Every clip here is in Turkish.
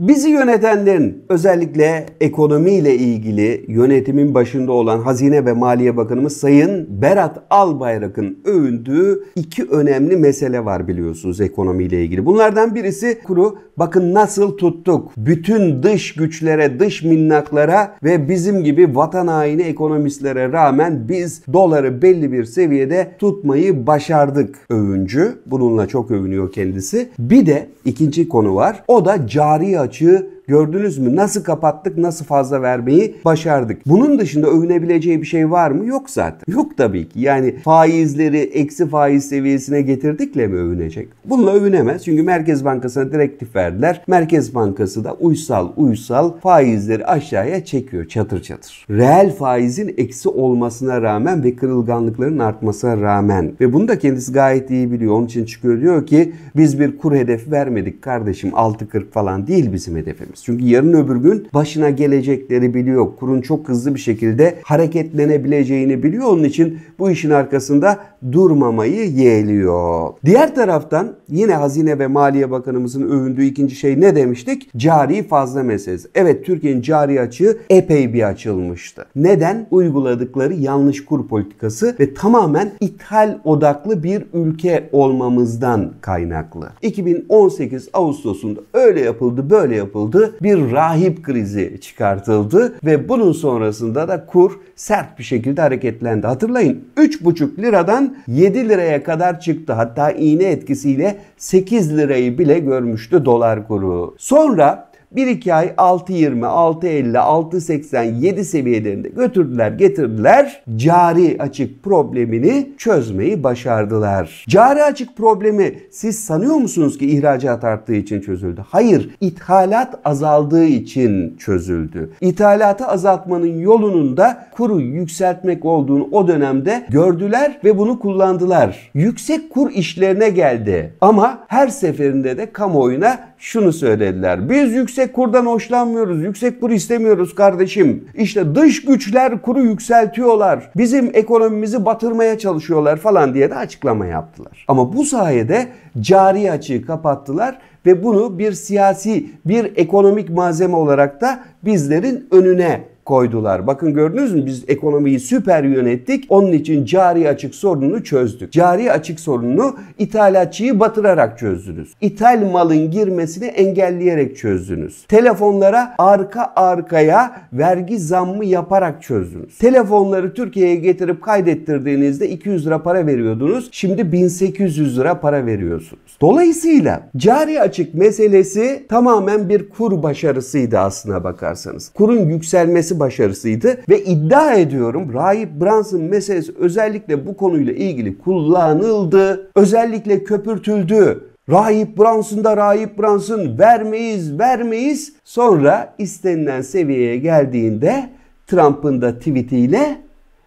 Bizi yönetenlerin özellikle ekonomiyle ilgili yönetimin başında olan Hazine ve Maliye Bakanımız Sayın Berat Albayrak'ın övündüğü iki önemli mesele var biliyorsunuz ekonomiyle ilgili. Bunlardan birisi kuru bakın nasıl tuttuk. Bütün dış güçlere, dış minnaklara ve bizim gibi vatan haini ekonomistlere rağmen biz doları belli bir seviyede tutmayı başardık övüncü. Bununla çok övünüyor kendisi. Bir de ikinci konu var. O da cari Dieu Gördünüz mü? Nasıl kapattık? Nasıl fazla vermeyi başardık? Bunun dışında övünebileceği bir şey var mı? Yok zaten. Yok tabii ki. Yani faizleri eksi faiz seviyesine getirdikle mi övünecek? Bununla övünemez. Çünkü Merkez Bankası'na direktif verdiler. Merkez Bankası da uysal uysal faizleri aşağıya çekiyor çatır çatır. Reel faizin eksi olmasına rağmen ve kırılganlıkların artmasına rağmen ve bunu da kendisi gayet iyi biliyor. Onun için çıkıyor diyor ki biz bir kur hedefi vermedik kardeşim 6.40 falan değil bizim hedefimiz etmemiz. Çünkü yarın öbür gün başına gelecekleri biliyor. Kurun çok hızlı bir şekilde hareketlenebileceğini biliyor. Onun için bu işin arkasında durmamayı yeğliyor. Diğer taraftan yine Hazine ve Maliye Bakanımızın övündüğü ikinci şey ne demiştik? Cari fazla meselesi. Evet Türkiye'nin cari açığı epey bir açılmıştı. Neden? Uyguladıkları yanlış kur politikası ve tamamen ithal odaklı bir ülke olmamızdan kaynaklı. 2018 Ağustos'unda öyle yapıldı böyle yapıldı bir rahip krizi çıkartıldı ve bunun sonrasında da kur sert bir şekilde hareketlendi. Hatırlayın 3,5 liradan 7 liraya kadar çıktı. Hatta iğne etkisiyle 8 lirayı bile görmüştü dolar kuru. Sonra bir iki ay 6.20, 6.50, 680, 7 seviyelerinde götürdüler getirdiler. Cari açık problemini çözmeyi başardılar. Cari açık problemi siz sanıyor musunuz ki ihracat arttığı için çözüldü? Hayır, ithalat azaldığı için çözüldü. İthalatı azaltmanın yolunun da kuru yükseltmek olduğunu o dönemde gördüler ve bunu kullandılar. Yüksek kur işlerine geldi ama her seferinde de kamuoyuna şunu söylediler. Biz yüksek yüksek kurdan hoşlanmıyoruz. Yüksek kur istemiyoruz kardeşim. İşte dış güçler kuru yükseltiyorlar. Bizim ekonomimizi batırmaya çalışıyorlar falan diye de açıklama yaptılar. Ama bu sayede cari açığı kapattılar ve bunu bir siyasi, bir ekonomik malzeme olarak da bizlerin önüne koydular. Bakın gördünüz mü biz ekonomiyi süper yönettik. Onun için cari açık sorununu çözdük. Cari açık sorununu ithalatçıyı batırarak çözdünüz. İthal malın girmesini engelleyerek çözdünüz. Telefonlara arka arkaya vergi zammı yaparak çözdünüz. Telefonları Türkiye'ye getirip kaydettirdiğinizde 200 lira para veriyordunuz. Şimdi 1800 lira para veriyorsunuz. Dolayısıyla cari açık meselesi tamamen bir kur başarısıydı aslına bakarsanız. Kurun yükselmesi meselesi başarısıydı ve iddia ediyorum Rahip Brunson meselesi özellikle bu konuyla ilgili kullanıldı. Özellikle köpürtüldü. Rahip Brunson da Rahip Brunson vermeyiz vermeyiz. Sonra istenilen seviyeye geldiğinde Trump'ın da tweetiyle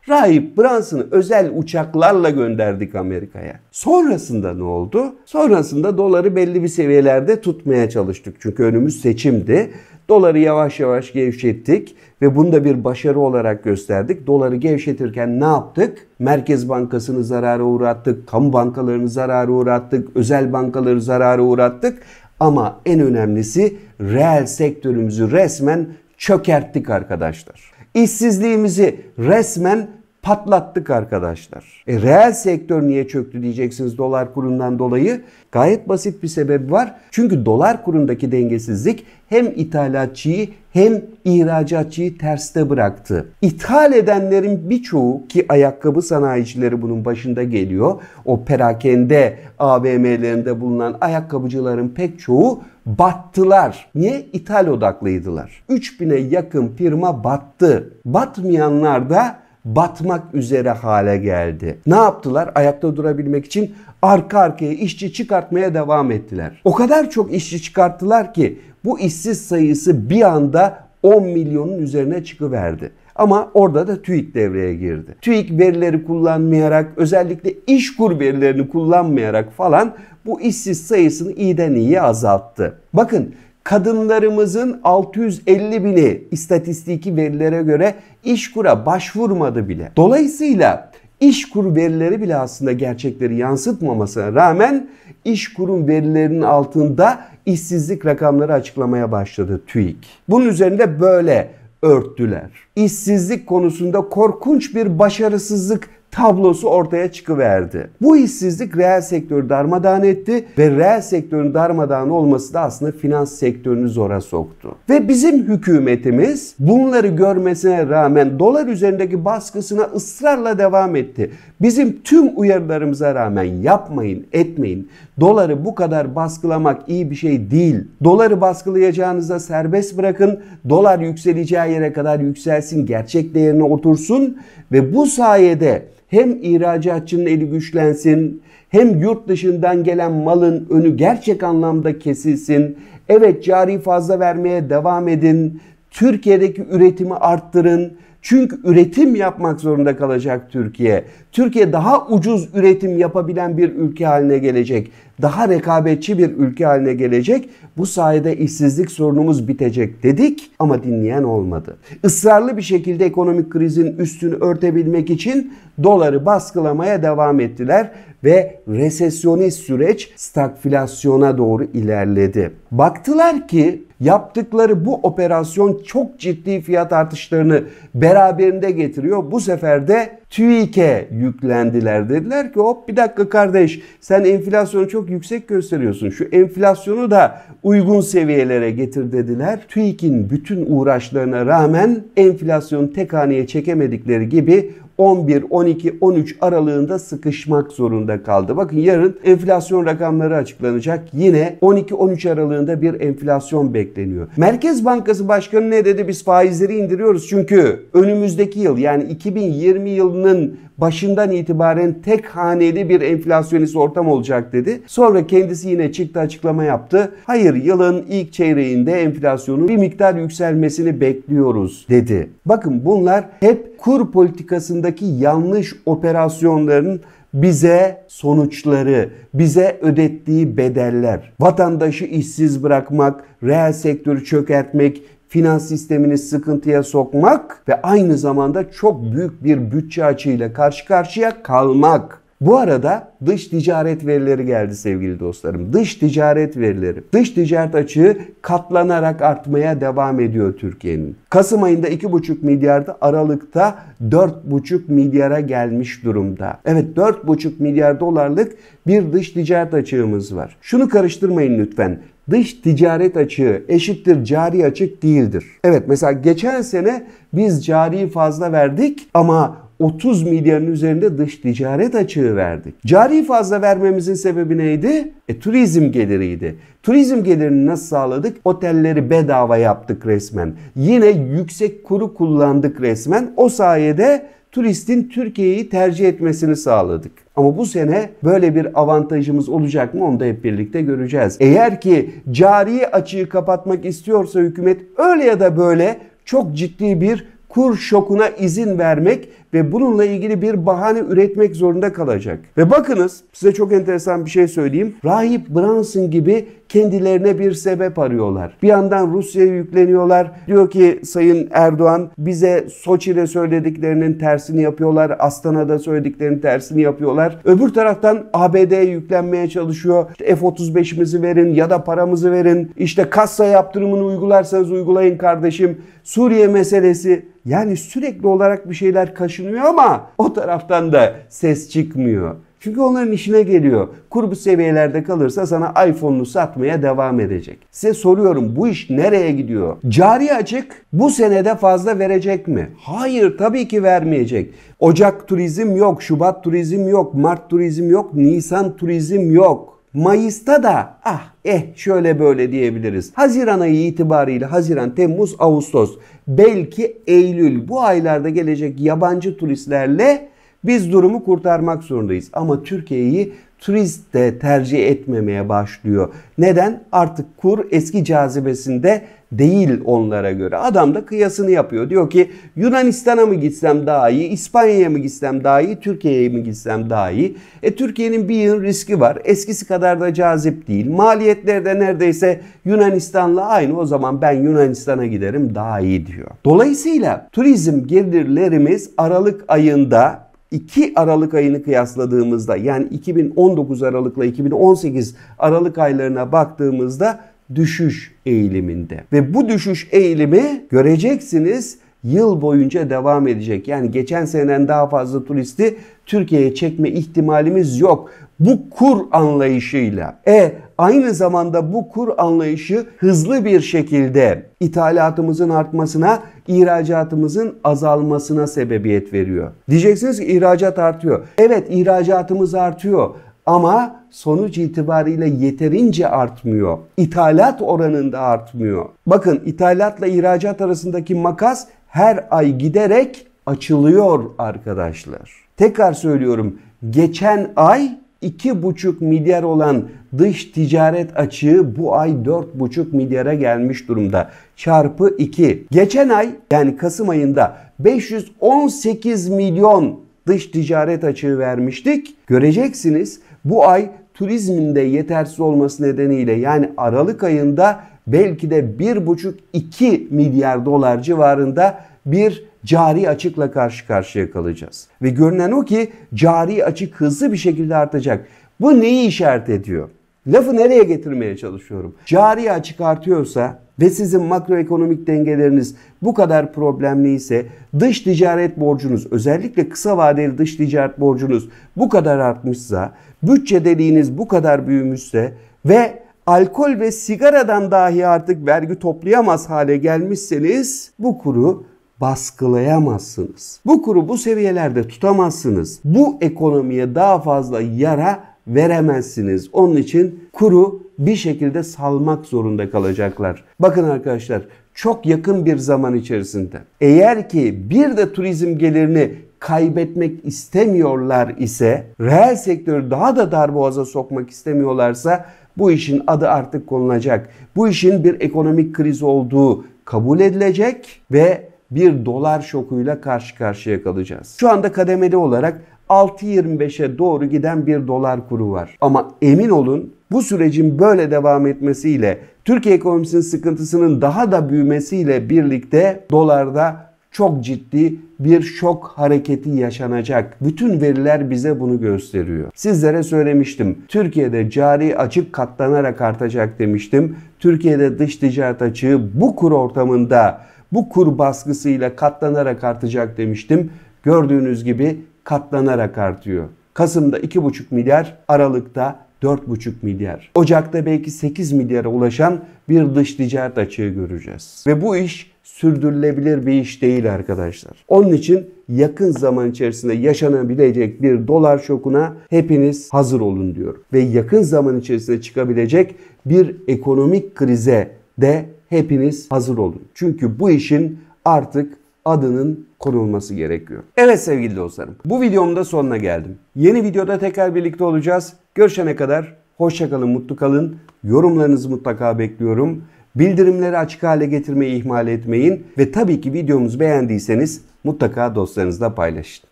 Rahip Brunson'ı özel uçaklarla gönderdik Amerika'ya. Sonrasında ne oldu? Sonrasında doları belli bir seviyelerde tutmaya çalıştık. Çünkü önümüz seçimdi. Doları yavaş yavaş gevşettik ve bunu da bir başarı olarak gösterdik. Doları gevşetirken ne yaptık? Merkez Bankası'nı zarara uğrattık, kamu bankalarını zarara uğrattık, özel bankaları zarara uğrattık. Ama en önemlisi reel sektörümüzü resmen çökerttik arkadaşlar. İşsizliğimizi resmen patlattık arkadaşlar. E, reel sektör niye çöktü diyeceksiniz dolar kurundan dolayı. Gayet basit bir sebep var. Çünkü dolar kurundaki dengesizlik hem ithalatçıyı hem ihracatçıyı terste bıraktı. İthal edenlerin birçoğu ki ayakkabı sanayicileri bunun başında geliyor. O perakende AVM'lerinde bulunan ayakkabıcıların pek çoğu battılar. Niye? İthal odaklıydılar. 3000'e yakın firma battı. Batmayanlar da batmak üzere hale geldi. Ne yaptılar? Ayakta durabilmek için arka arkaya işçi çıkartmaya devam ettiler. O kadar çok işçi çıkarttılar ki bu işsiz sayısı bir anda 10 milyonun üzerine çıkıverdi. Ama orada da TÜİK devreye girdi. TÜİK verileri kullanmayarak özellikle iş kur verilerini kullanmayarak falan bu işsiz sayısını iyiden iyi azalttı. Bakın kadınlarımızın 650 bini istatistiki verilere göre işkura başvurmadı bile. Dolayısıyla İşkur verileri bile aslında gerçekleri yansıtmamasına rağmen İşkur'un verilerinin altında işsizlik rakamları açıklamaya başladı TÜİK. Bunun üzerinde böyle örttüler. İşsizlik konusunda korkunç bir başarısızlık tablosu ortaya çıkıverdi. Bu işsizlik reel sektörü darmadağın etti ve reel sektörün darmadağın olması da aslında finans sektörünü zora soktu. Ve bizim hükümetimiz bunları görmesine rağmen dolar üzerindeki baskısına ısrarla devam etti. Bizim tüm uyarılarımıza rağmen yapmayın, etmeyin. Doları bu kadar baskılamak iyi bir şey değil. Doları baskılayacağınıza serbest bırakın. Dolar yükseleceği yere kadar yükselsin, gerçek değerine otursun ve bu sayede hem ihracatçının eli güçlensin, hem yurt dışından gelen malın önü gerçek anlamda kesilsin. Evet cari fazla vermeye devam edin. Türkiye'deki üretimi arttırın. Çünkü üretim yapmak zorunda kalacak Türkiye. Türkiye daha ucuz üretim yapabilen bir ülke haline gelecek. Daha rekabetçi bir ülke haline gelecek. Bu sayede işsizlik sorunumuz bitecek dedik ama dinleyen olmadı. Israrlı bir şekilde ekonomik krizin üstünü örtebilmek için doları baskılamaya devam ettiler ve resesyonist süreç stagflasyona doğru ilerledi. Baktılar ki yaptıkları bu operasyon çok ciddi fiyat artışlarını beraberinde getiriyor. Bu sefer de TÜİK'e yüklendiler. Dediler ki hop bir dakika kardeş sen enflasyonu çok yüksek gösteriyorsun. Şu enflasyonu da uygun seviyelere getir dediler. TÜİK'in bütün uğraşlarına rağmen enflasyonu tek haneye çekemedikleri gibi 11, 12, 13 aralığında sıkışmak zorunda kaldı. Bakın yarın enflasyon rakamları açıklanacak. Yine 12-13 aralığında bir enflasyon bekleniyor. Merkez Bankası Başkanı ne dedi? Biz faizleri indiriyoruz çünkü önümüzdeki yıl yani 2020 yılının başından itibaren tek haneli bir enflasyonist ortam olacak dedi. Sonra kendisi yine çıktı açıklama yaptı. Hayır yılın ilk çeyreğinde enflasyonun bir miktar yükselmesini bekliyoruz dedi. Bakın bunlar hep kur politikasında hakkındaki yanlış operasyonların bize sonuçları, bize ödettiği bedeller, vatandaşı işsiz bırakmak, reel sektörü çökertmek, finans sistemini sıkıntıya sokmak ve aynı zamanda çok büyük bir bütçe açığıyla karşı karşıya kalmak. Bu arada dış ticaret verileri geldi sevgili dostlarım. Dış ticaret verileri. Dış ticaret açığı katlanarak artmaya devam ediyor Türkiye'nin. Kasım ayında 2,5 milyarda Aralık'ta 4,5 milyara gelmiş durumda. Evet 4,5 milyar dolarlık bir dış ticaret açığımız var. Şunu karıştırmayın lütfen dış ticaret açığı eşittir cari açık değildir. Evet mesela geçen sene biz cariyi fazla verdik ama 30 milyarın üzerinde dış ticaret açığı verdik. Cari fazla vermemizin sebebi neydi? E, turizm geliriydi. Turizm gelirini nasıl sağladık? Otelleri bedava yaptık resmen. Yine yüksek kuru kullandık resmen. O sayede turistin Türkiye'yi tercih etmesini sağladık. Ama bu sene böyle bir avantajımız olacak mı onu da hep birlikte göreceğiz. Eğer ki cari açığı kapatmak istiyorsa hükümet öyle ya da böyle çok ciddi bir kur şokuna izin vermek ve bununla ilgili bir bahane üretmek zorunda kalacak. Ve bakınız size çok enteresan bir şey söyleyeyim. Rahip Branson gibi kendilerine bir sebep arıyorlar. Bir yandan Rusya'ya yükleniyorlar. Diyor ki Sayın Erdoğan bize Soçi'de söylediklerinin tersini yapıyorlar. Astana'da söylediklerinin tersini yapıyorlar. Öbür taraftan ABD'ye yüklenmeye çalışıyor. İşte F-35'imizi verin ya da paramızı verin. İşte kassa yaptırımını uygularsanız uygulayın kardeşim. Suriye meselesi yani sürekli olarak bir şeyler kaşıyor düşünüyor ama o taraftan da ses çıkmıyor. Çünkü onların işine geliyor. Kurbu seviyelerde kalırsa sana iPhone'unu satmaya devam edecek. Size soruyorum bu iş nereye gidiyor? Cari açık bu senede fazla verecek mi? Hayır tabii ki vermeyecek. Ocak turizm yok, Şubat turizm yok, Mart turizm yok, Nisan turizm yok. Mayıs'ta da ah eh şöyle böyle diyebiliriz. Haziran ayı itibariyle Haziran, Temmuz, Ağustos belki Eylül bu aylarda gelecek yabancı turistlerle biz durumu kurtarmak zorundayız. Ama Türkiye'yi turist de tercih etmemeye başlıyor. Neden? Artık kur eski cazibesinde değil onlara göre. Adam da kıyasını yapıyor. Diyor ki Yunanistan'a mı gitsem daha iyi, İspanya'ya mı gitsem daha iyi, Türkiye'ye mi gitsem daha iyi? E Türkiye'nin bir yığın riski var. Eskisi kadar da cazip değil. Maliyetler de neredeyse Yunanistan'la aynı. O zaman ben Yunanistan'a giderim daha iyi diyor. Dolayısıyla turizm gelirlerimiz Aralık ayında 2 Aralık ayını kıyasladığımızda yani 2019 Aralık'la 2018 Aralık aylarına baktığımızda düşüş eğiliminde. Ve bu düşüş eğilimi göreceksiniz yıl boyunca devam edecek. Yani geçen seneden daha fazla turisti Türkiye'ye çekme ihtimalimiz yok. Bu kur anlayışıyla. E aynı zamanda bu kur anlayışı hızlı bir şekilde ithalatımızın artmasına, ihracatımızın azalmasına sebebiyet veriyor. Diyeceksiniz ki ihracat artıyor. Evet ihracatımız artıyor ama sonuç itibariyle yeterince artmıyor. İthalat oranında artmıyor. Bakın ithalatla ihracat arasındaki makas her ay giderek açılıyor arkadaşlar. Tekrar söylüyorum. Geçen ay 2,5 milyar olan dış ticaret açığı bu ay 4,5 milyara gelmiş durumda. Çarpı 2. Geçen ay yani Kasım ayında 518 milyon dış ticaret açığı vermiştik. Göreceksiniz bu ay turizminde yetersiz olması nedeniyle yani Aralık ayında belki de 1,5-2 milyar dolar civarında bir cari açıkla karşı karşıya kalacağız. Ve görünen o ki cari açık hızlı bir şekilde artacak. Bu neyi işaret ediyor? Lafı nereye getirmeye çalışıyorum? Cari açık artıyorsa ve sizin makroekonomik dengeleriniz bu kadar problemli ise dış ticaret borcunuz özellikle kısa vadeli dış ticaret borcunuz bu kadar artmışsa, bütçe deliğiniz bu kadar büyümüşse ve alkol ve sigaradan dahi artık vergi toplayamaz hale gelmişseniz bu kuru baskılayamazsınız. Bu kuru bu seviyelerde tutamazsınız. Bu ekonomiye daha fazla yara veremezsiniz. Onun için kuru bir şekilde salmak zorunda kalacaklar. Bakın arkadaşlar çok yakın bir zaman içerisinde eğer ki bir de turizm gelirini kaybetmek istemiyorlar ise, reel sektörü daha da darboğaza sokmak istemiyorlarsa bu işin adı artık konulacak. Bu işin bir ekonomik kriz olduğu kabul edilecek ve bir dolar şokuyla karşı karşıya kalacağız. Şu anda kademeli olarak 6.25'e doğru giden bir dolar kuru var. Ama emin olun bu sürecin böyle devam etmesiyle Türkiye ekonomisinin sıkıntısının daha da büyümesiyle birlikte dolarda çok ciddi bir şok hareketi yaşanacak. Bütün veriler bize bunu gösteriyor. Sizlere söylemiştim. Türkiye'de cari açık katlanarak artacak demiştim. Türkiye'de dış ticaret açığı bu kur ortamında bu kur baskısıyla katlanarak artacak demiştim. Gördüğünüz gibi katlanarak artıyor. Kasım'da 2,5 milyar, Aralık'ta 4,5 milyar. Ocakta belki 8 milyara ulaşan bir dış ticaret açığı göreceğiz. Ve bu iş sürdürülebilir bir iş değil arkadaşlar. Onun için yakın zaman içerisinde yaşanabilecek bir dolar şokuna hepiniz hazır olun diyor. Ve yakın zaman içerisinde çıkabilecek bir ekonomik krize de hepiniz hazır olun. Çünkü bu işin artık adının konulması gerekiyor. Evet sevgili dostlarım bu videomun da sonuna geldim. Yeni videoda tekrar birlikte olacağız. Görüşene kadar hoşçakalın, mutlu kalın. Yorumlarınızı mutlaka bekliyorum. Bildirimleri açık hale getirmeyi ihmal etmeyin. Ve tabii ki videomuzu beğendiyseniz mutlaka dostlarınızla paylaşın.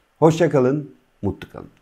Hoşçakalın, mutlu kalın.